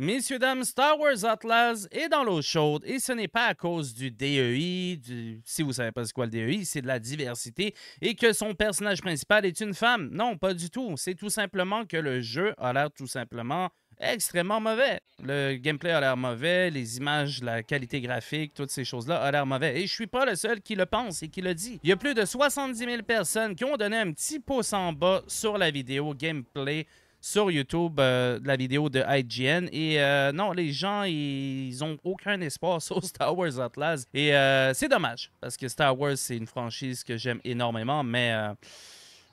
Messieurs, dames, Star Wars Atlas est dans l'eau chaude et ce n'est pas à cause du DEI, du... si vous savez pas ce quoi le DEI, c'est de la diversité et que son personnage principal est une femme. Non, pas du tout. C'est tout simplement que le jeu a l'air tout simplement extrêmement mauvais. Le gameplay a l'air mauvais, les images, la qualité graphique, toutes ces choses-là a l'air mauvais. Et je suis pas le seul qui le pense et qui le dit. Il y a plus de 70 000 personnes qui ont donné un petit pouce en bas sur la vidéo gameplay sur YouTube euh, la vidéo de IGN. Et euh, non, les gens, ils ont aucun espoir sur Star Wars Atlas. Et euh, c'est dommage, parce que Star Wars, c'est une franchise que j'aime énormément, mais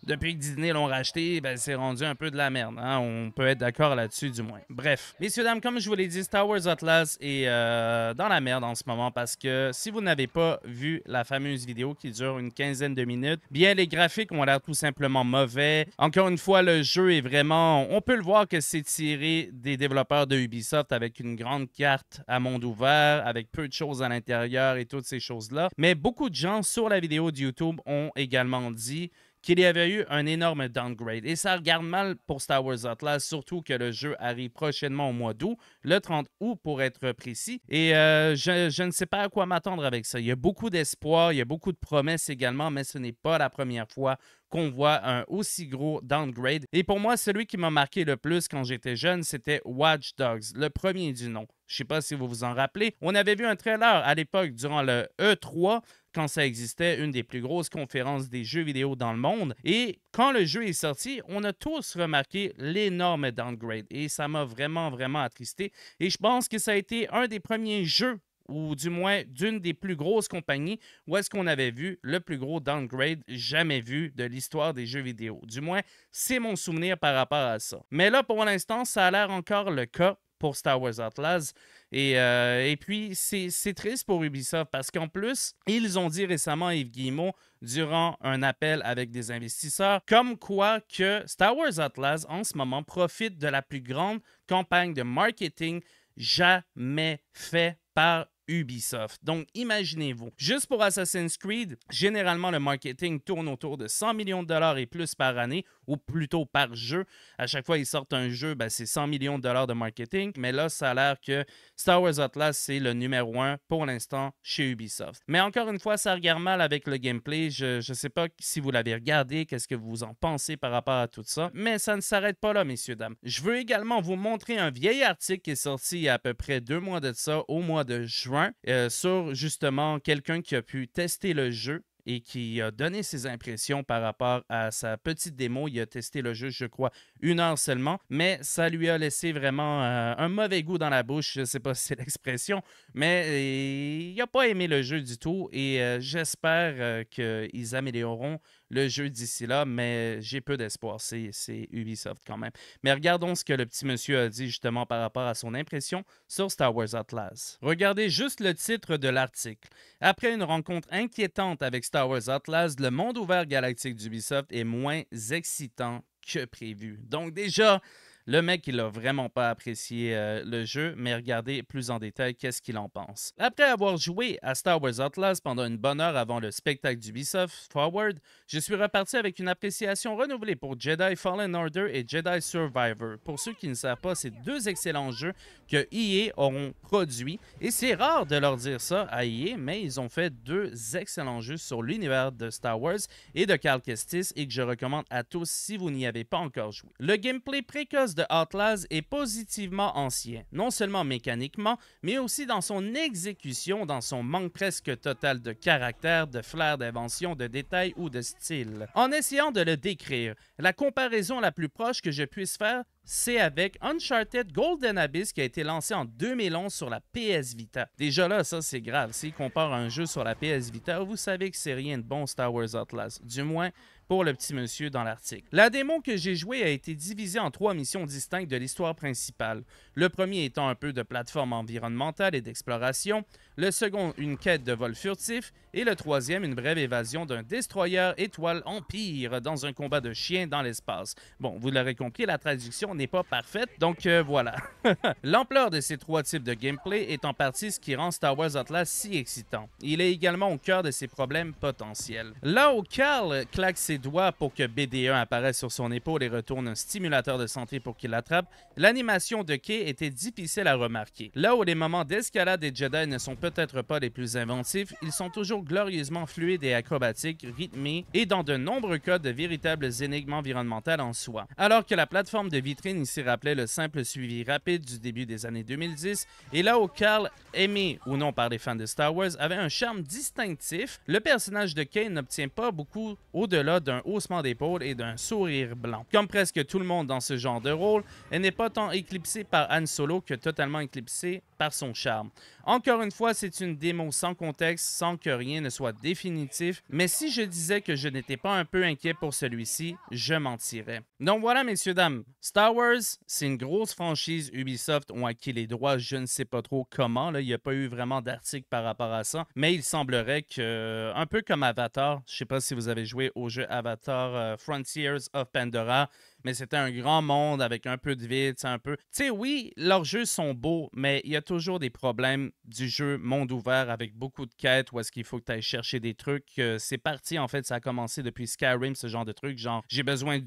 depuis que Disney l'ont racheté, ben, c'est rendu un peu de la merde. Hein. On peut être d'accord là-dessus, du moins. Bref. Messieurs, dames, comme je vous l'ai dit, Star Wars Atlas est euh, dans la merde en ce moment parce que si vous n'avez pas vu la fameuse vidéo qui dure une quinzaine de minutes, bien, les graphiques ont l'air tout simplement mauvais. Encore une fois, le jeu est vraiment. On peut le voir que c'est tiré des développeurs de Ubisoft avec une grande carte à monde ouvert, avec peu de choses à l'intérieur et toutes ces choses-là. Mais beaucoup de gens sur la vidéo de YouTube ont également dit qu'il y avait eu un énorme downgrade. Et ça regarde mal pour Star Wars Atlas, surtout que le jeu arrive prochainement au mois d'août, le 30 août pour être précis. Et euh, je, je, ne sais pas à quoi m'attendre avec ça. Il y a beaucoup d'espoir, il y a beaucoup de promesses également, mais ce n'est pas la première fois qu'on voit un aussi gros downgrade. Et pour moi, celui qui m'a marqué le plus quand j'étais jeune, c'était Watch Dogs, le premier du nom. Je ne sais pas si vous vous en rappelez. On avait vu un trailer à l'époque durant le E3 quand ça existait, une des plus grosses conférences des jeux vidéo dans le monde. Et quand le jeu est sorti, on a tous remarqué l'énorme downgrade. Et ça m'a vraiment, vraiment attristé. Et je pense que ça a été un des premiers jeux ou du moins d'une des plus grosses compagnies, où est-ce qu'on avait vu le plus gros downgrade jamais vu de l'histoire des jeux vidéo. Du moins, c'est mon souvenir par rapport à ça. Mais là, pour l'instant, ça a l'air encore le cas pour Star Wars Atlas. Euh, et, puis, c'est triste pour Ubisoft parce qu'en plus, ils ont dit récemment, Yves Guillemot, durant un appel avec des investisseurs, comme quoi que Star Wars Atlas, en ce moment, profite de la plus grande campagne de marketing jamais faite par Ubisoft. Donc, imaginez-vous, juste pour Assassin's Creed, généralement le marketing tourne autour de 100 millions de dollars et plus par année ou plutôt par jeu. À chaque fois qu'ils sortent un jeu, ben, c'est 100 millions de dollars de marketing. Mais là, ça a l'air que Star Wars Atlas, c'est le numéro un pour l'instant chez Ubisoft. Mais encore une fois, ça regarde mal avec le gameplay. Je ne sais pas si vous l'avez regardé, qu'est-ce que vous en pensez par rapport à tout ça. Mais ça ne s'arrête pas là, messieurs, dames. Je veux également vous montrer un vieil article qui est sorti il y a à peu près deux mois de ça, au mois de juin, euh, sur justement quelqu'un qui a pu tester le jeu et qui a donné ses impressions par rapport à sa petite démo. Il a testé le jeu, je crois, une heure seulement, mais ça lui a laissé vraiment euh, un mauvais goût dans la bouche. Je ne sais pas si c'est l'expression, mais il n'a pas aimé le jeu du tout et euh, j'espère euh, qu'ils amélioreront le jeu d'ici là, mais j'ai peu d'espoir. C'est Ubisoft quand même. Mais regardons ce que le petit monsieur a dit justement par rapport à son impression sur Star Wars Atlas. Regardez juste le titre de l'article. Après une rencontre inquiétante avec Star Wars Atlas, le monde ouvert galactique d'Ubisoft est moins excitant que prévu. Donc déjà, le mec, il a vraiment pas apprécié euh, le jeu, mais regardez plus en détail qu'est-ce qu'il en pense. Après avoir joué à Star Wars Atlas pendant une bonne heure avant le spectacle d'Ubisoft Forward, je suis reparti avec une appréciation renouvelée pour Jedi Fallen Order et Jedi Survivor. Pour ceux qui ne savent pas, c'est deux excellents jeux que EA auront produits, et c'est rare de leur dire ça à EA, mais ils ont fait deux excellents jeux sur l'univers de Star Wars et de Cal Kestis, et que je recommande à tous si vous n'y avez pas encore joué. Le gameplay précoce de Atlas est positivement ancien, non seulement mécaniquement, mais aussi dans son exécution, dans son manque presque total de caractère, de flair d'invention, de détail ou de style. En essayant de le décrire, la comparaison la plus proche que je puisse faire, c'est avec Uncharted Golden Abyss qui a été lancé en 2011 sur la PS Vita. Déjà là, ça c'est grave. S'il compare un jeu sur la PS Vita, vous savez que c'est rien de bon Star Wars Atlas. Du moins, pour le petit monsieur dans l'article. La démo que j'ai jouée a été divisée en trois missions distinctes de l'histoire principale. Le premier étant un peu de plateforme environnementale et d'exploration, le second une quête de vol furtif et le troisième une brève évasion d'un destroyer étoile empire dans un combat de chiens dans l'espace. Bon, vous l'aurez compris, la traduction n'est pas parfaite, donc euh, voilà. L'ampleur de ces trois types de gameplay est en partie ce qui rend Star Wars Atlas si excitant. Il est également au cœur de ses problèmes potentiels. Là où Carl claque ses doigts pour que BD1 e apparaisse sur son épaule et retourne un stimulateur de santé pour qu'il l'attrape, l'animation de Kay était difficile à remarquer. Là où les moments d'escalade des Jedi ne sont peut-être pas les plus inventifs, ils sont toujours glorieusement fluides et acrobatiques, rythmés et dans de nombreux cas de véritables énigmes environnementales en soi. Alors que la plateforme de vitrine ici rappelait le simple suivi rapide du début des années 2010, et là où Carl, aimé ou non par les fans de Star Wars, avait un charme distinctif, le personnage de Kay n'obtient pas beaucoup au-delà d'un haussement d'épaule et d'un sourire blanc. Comme presque tout le monde dans ce genre de rôle, elle n'est pas tant éclipsée par Han Solo que totalement éclipsée par son charme. Encore une fois, c'est une démo sans contexte, sans que rien ne soit définitif, mais si je disais que je n'étais pas un peu inquiet pour celui-ci, je mentirais. Donc voilà, messieurs, dames, Star Wars, c'est une grosse franchise. Ubisoft ont acquis les droits, je ne sais pas trop comment, là, il n'y a pas eu vraiment d'article par rapport à ça, mais il semblerait que, euh, un peu comme Avatar, je ne sais pas si vous avez joué au jeu Avatar euh, Frontiers of Pandora, mais c'était un grand monde avec un peu de vide, un peu. Tu sais, oui, leurs jeux sont beaux, mais il y a toujours des problèmes du jeu monde ouvert avec beaucoup de quêtes où est-ce qu'il faut que tu ailles chercher des trucs. c'est parti, en fait, ça a commencé depuis Skyrim, ce genre de truc. Genre, j'ai besoin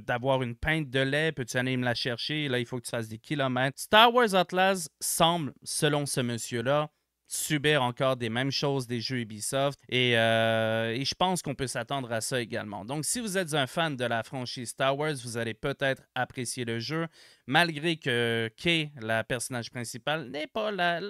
d'avoir une pinte de lait, peux-tu aller me la chercher? Là, il faut que tu fasses des kilomètres. Star Wars Atlas semble, selon ce monsieur-là, subir encore des mêmes choses des jeux Ubisoft. Et, euh, et je pense qu'on peut s'attendre à ça également. Donc, si vous êtes un fan de la franchise Star Wars, vous allez peut-être apprécier le jeu malgré que Kay, la personnage principale, n'est pas la,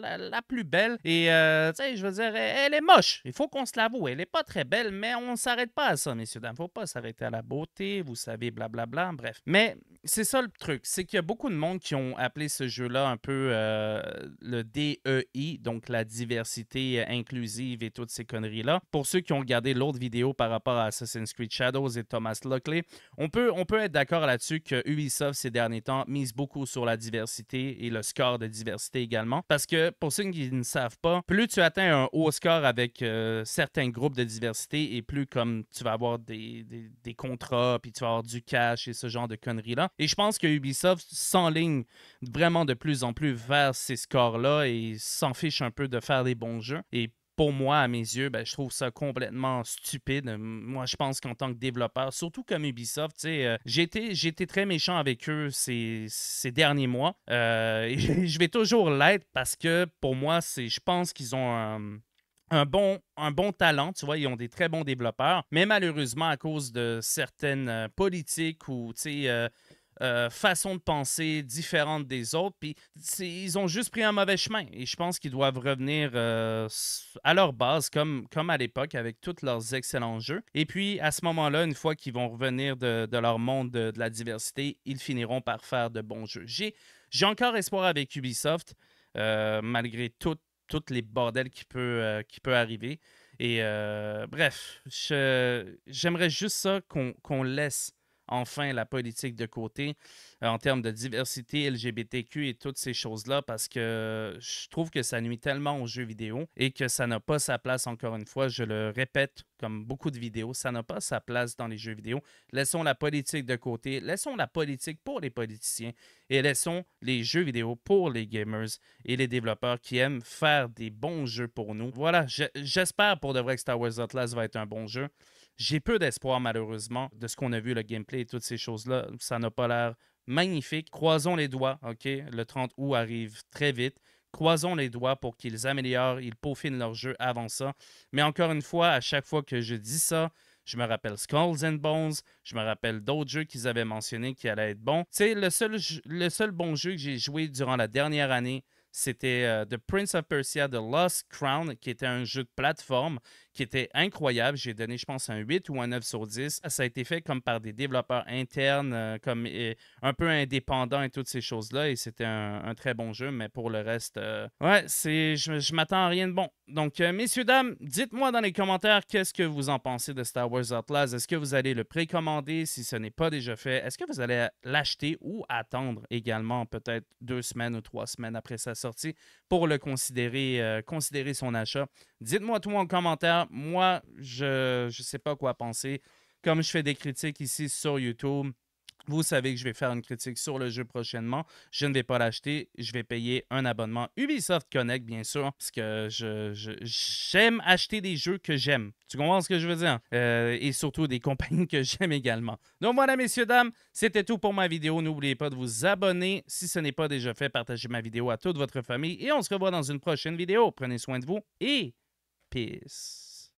plus belle. Et, euh, tu sais, je veux dire, elle, est moche. Il faut qu'on se l'avoue. Elle n'est pas très belle, mais on ne s'arrête pas à ça, messieurs, dames. faut pas s'arrêter à la beauté, vous savez, blablabla, bref. Mais c'est ça le truc. C'est qu'il y a beaucoup de monde qui ont appelé ce jeu-là un peu euh, le DEI, donc la diversité inclusive et toutes ces conneries-là. Pour ceux qui ont regardé l'autre vidéo par rapport à Assassin's Creed Shadows et Thomas Lockley, on peut, on peut être d'accord là-dessus que Ubisoft, ces derniers temps, beaucoup sur la diversité et le score de diversité également. Parce que pour ceux qui ne savent pas, plus tu atteins un haut score avec euh, certains groupes de diversité et plus comme tu vas avoir des, des, contrats, puis tu vas avoir du cash et ce genre de conneries-là. Et je pense que Ubisoft s'enligne vraiment de plus en plus vers ces scores-là et s'en fiche un peu de faire des bons jeux. Et pour moi, à mes yeux, ben, je trouve ça complètement stupide. Moi, je pense qu'en tant que développeur, surtout comme Ubisoft, sais euh, j'ai été très méchant avec eux ces, ces derniers mois. Euh, je vais toujours l'être parce que pour moi, je pense qu'ils ont un, bon, un bon talent, tu vois, ils ont des très bons développeurs, mais malheureusement, à cause de certaines euh, politiques ou, tu sais, euh, façon de penser différente des autres. Puis ils ont juste pris un mauvais chemin. Et je pense qu'ils doivent revenir euh, à leur base, comme, comme à l'époque, avec tous leurs excellents jeux. Et puis à ce moment-là, une fois qu'ils vont revenir de, de leur monde de, la diversité, ils finiront par faire de bons jeux. J'ai, j'ai encore espoir avec Ubisoft, euh, malgré tous les bordels qui peut, qui peut arriver. Et bref, je, j'aimerais juste ça qu'on, qu'on laisse enfin la politique de côté euh, en termes de diversité LGBTQ et toutes ces choses-là parce que euh, je trouve que ça nuit tellement aux jeux vidéo et que ça n'a pas sa place, encore une fois, je le répète, comme beaucoup de vidéos, ça n'a pas sa place dans les jeux vidéo. Laissons la politique de côté, laissons la politique pour les politiciens et laissons les jeux vidéo pour les gamers et les développeurs qui aiment faire des bons jeux pour nous. Voilà, j'espère pour de vrai que Star Wars Outlast va être un bon jeu. J'ai peu d'espoir, malheureusement, de ce qu'on a vu, le gameplay et toutes ces choses-là. Ça n'a pas l'air magnifique. Croisons les doigts, OK? Le 30 août arrive très vite. Croisons les doigts pour qu'ils améliorent, ils peaufinent leur jeu avant ça. Mais encore une fois, à chaque fois que je dis ça, je me rappelle Skulls and Bones, je me rappelle d'autres jeux qu'ils avaient mentionnés qui allaient être bons. c'est le seul, le seul bon jeu que j'ai joué durant la dernière année, c'était euh, The Prince of Persia The Lost Crown, qui était un jeu de plateforme qui était incroyable. J'ai donné, je pense, un 8 ou un 9 sur 10. Ça a été fait comme par des développeurs internes, euh, comme un peu indépendants et toutes ces choses-là. Et c'était un, très bon jeu, mais pour le reste, euh, ouais, c'est, je, m'attends à rien de bon. Donc, euh, messieurs, dames, dites-moi dans les commentaires qu'est-ce que vous en pensez de Star Wars Atlas. Est-ce que vous allez le précommander si ce n'est pas déjà fait? Est-ce que vous allez l'acheter ou attendre également peut-être deux semaines ou trois semaines après sa sortie pour le considérer, considérer son achat? Dites-moi tout en commentaire moi, je ne sais pas quoi penser. Comme je fais des critiques ici sur YouTube, vous savez que je vais faire une critique sur le jeu prochainement. Je ne vais pas l'acheter. Je vais payer un abonnement Ubisoft Connect, bien sûr, parce que j'aime je, acheter des jeux que j'aime. Tu comprends ce que je veux dire? Euh, et surtout des compagnies que j'aime également. Donc voilà, messieurs, dames, c'était tout pour ma vidéo. N'oubliez pas de vous abonner. Si ce n'est pas déjà fait, partagez ma vidéo à toute votre famille. Et on se revoit dans une prochaine vidéo. Prenez soin de vous et peace.